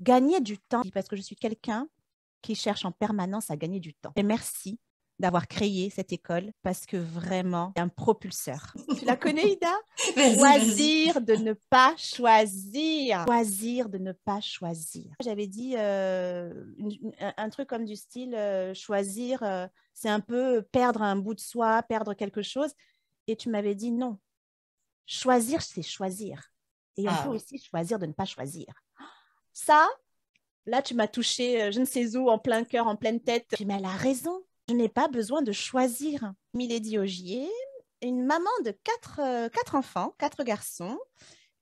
gagner du temps, parce que je suis quelqu'un qui cherche en permanence à gagner du temps. Et merci d'avoir créé cette école parce que vraiment, c'est un propulseur. tu la connais, Ida Choisir de ne pas choisir. Choisir de ne pas choisir. J'avais dit euh, un truc comme du style euh, choisir, euh, c'est un peu perdre un bout de soi, perdre quelque chose. Et tu m'avais dit non. Choisir, c'est choisir. Et on ah peut aussi choisir de ne pas choisir. Ça, là, tu m'as touché, euh, je ne sais où, en plein cœur, en pleine tête. mais elle a raison. Je n'ai pas besoin de choisir. Milady Augier, une maman de quatre, euh, quatre enfants, quatre garçons,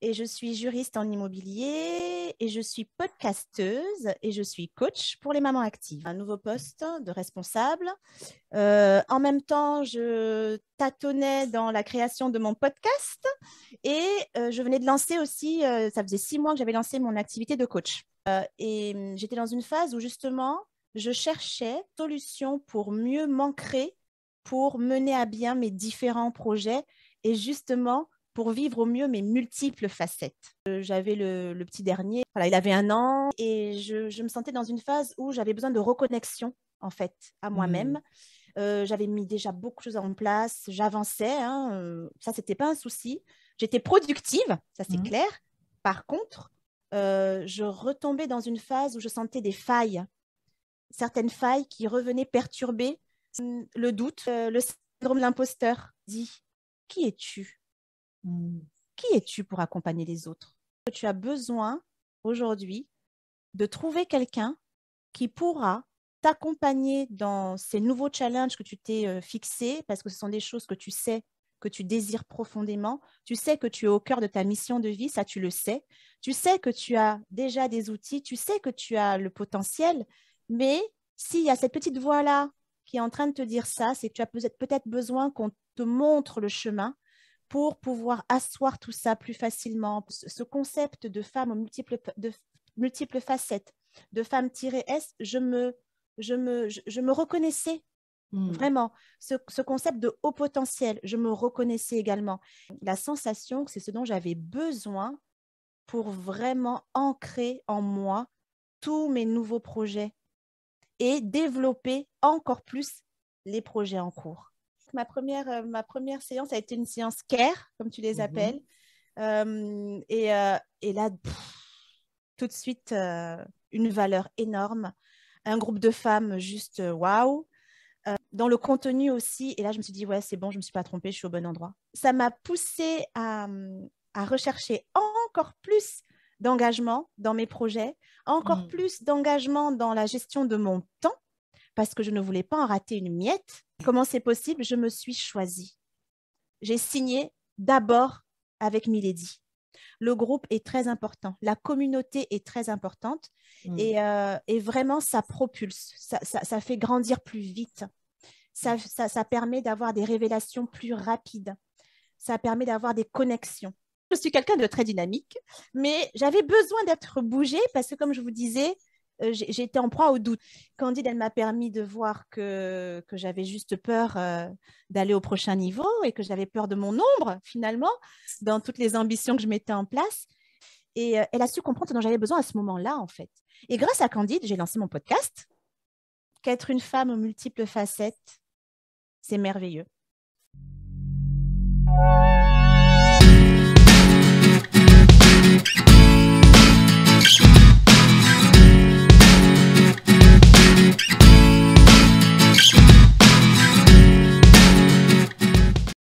et je suis juriste en immobilier et je suis podcasteuse et je suis coach pour les mamans actives. Un nouveau poste de responsable. Euh, en même temps, je tâtonnais dans la création de mon podcast et euh, je venais de lancer aussi, euh, ça faisait six mois que j'avais lancé mon activité de coach. et hum, j'étais dans une phase où justement, je cherchais solution pour mieux m'ancrer, pour mener à bien mes différents projets et justement pour vivre au mieux mes multiples facettes. Euh, j'avais le, petit dernier, il avait un an et je, me sentais dans une phase où j'avais besoin de reconnexion en fait à moi-même. Hmm. Euh, j'avais mis déjà beaucoup de choses en place, j'avançais, hein, euh, ça c'était pas un souci. J'étais productive, ça c'est hmm. clair. Par contre, je retombais dans une phase où je sentais des failles, certaines failles qui revenaient perturber hmm, le doute, le syndrome de l'imposteur. Dit, qui es-tu qui es-tu pour accompagner les autres Tu as besoin aujourd'hui de trouver quelqu'un qui pourra t'accompagner dans ces nouveaux challenges que tu t'es euh, fixés, parce que ce sont des choses que tu sais, que tu désires profondément. Tu sais que tu es au cœur de ta mission de vie, ça tu le sais. Tu sais que tu as déjà des outils, tu sais que tu as le potentiel, mais s'il y a cette petite voix-là qui est en train de te dire ça, c'est que tu as peut-être besoin qu'on te montre le chemin pour pouvoir asseoir tout ça plus facilement. Ce concept de femme aux multiples, facettes, de femme tirée S, je me, reconnaissais mmh. Vraiment, ce, ce, concept de haut potentiel, je me reconnaissais également. La sensation que c'est ce dont j'avais besoin pour vraiment ancrer en moi tous mes nouveaux projets et développer encore plus les projets en cours ma première, euh, ma première séance a été une séance care, comme tu les mhm. appelles. Euh, euh, et, là, tout de suite, une valeur énorme. Un groupe de femmes juste waouh. Dans le contenu aussi, et là je me suis dit, ouais, c'est bon, je ne me suis pas trompée, je suis au bon endroit. Ça m'a poussée à, rechercher encore plus d'engagement dans mes projets, encore mm. plus d'engagement dans la gestion de mon temps, parce que je ne voulais pas en rater une miette. Comment c'est possible Je me suis choisie. J'ai signé d'abord avec Milady. Le groupe est très important, la communauté est très importante mm. euh, et, vraiment ça propulse, ça, fait grandir plus vite, mm. ça, ça permet d'avoir des révélations plus rapides, ça permet d'avoir des connexions. Je suis quelqu'un de très dynamique, mais j'avais besoin d'être bougée parce que comme je vous disais, euh, j'étais en proie au doute. Candide, elle m'a permis de voir que, que j'avais juste peur euh, d'aller au prochain niveau et que j'avais peur de mon ombre, finalement, dans toutes les ambitions que je mettais en place. Et euh, elle a su comprendre ce dont j'avais besoin à ce moment-là, en fait. Et grâce à Candide, j'ai lancé mon podcast. Qu'être une femme aux multiples facettes, c'est merveilleux.